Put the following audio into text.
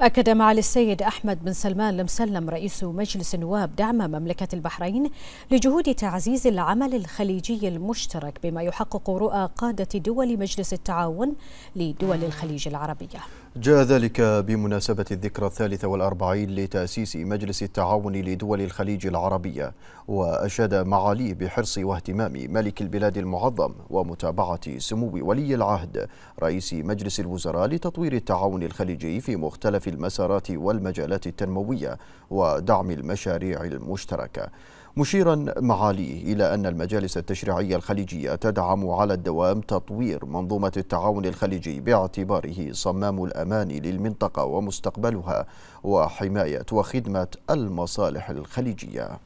أكد معالي السيد أحمد بن سلمان المسلم رئيس مجلس النواب دعم مملكة البحرين لجهود تعزيز العمل الخليجي المشترك بما يحقق رؤى قادة دول مجلس التعاون لدول الخليج العربية جاء ذلك بمناسبة الذكرى الثالثة والأربعين لتأسيس مجلس التعاون لدول الخليج العربية وأشاد معالي بحرص واهتمام ملك البلاد المعظم ومتابعة سمو ولي العهد رئيس مجلس الوزراء لتطوير التعاون الخليجي في مختلف في المسارات والمجالات التنموية ودعم المشاريع المشتركة مشيرا معاليه إلى أن المجالس التشريعية الخليجية تدعم على الدوام تطوير منظومة التعاون الخليجي باعتباره صمام الأمان للمنطقة ومستقبلها وحماية وخدمة المصالح الخليجية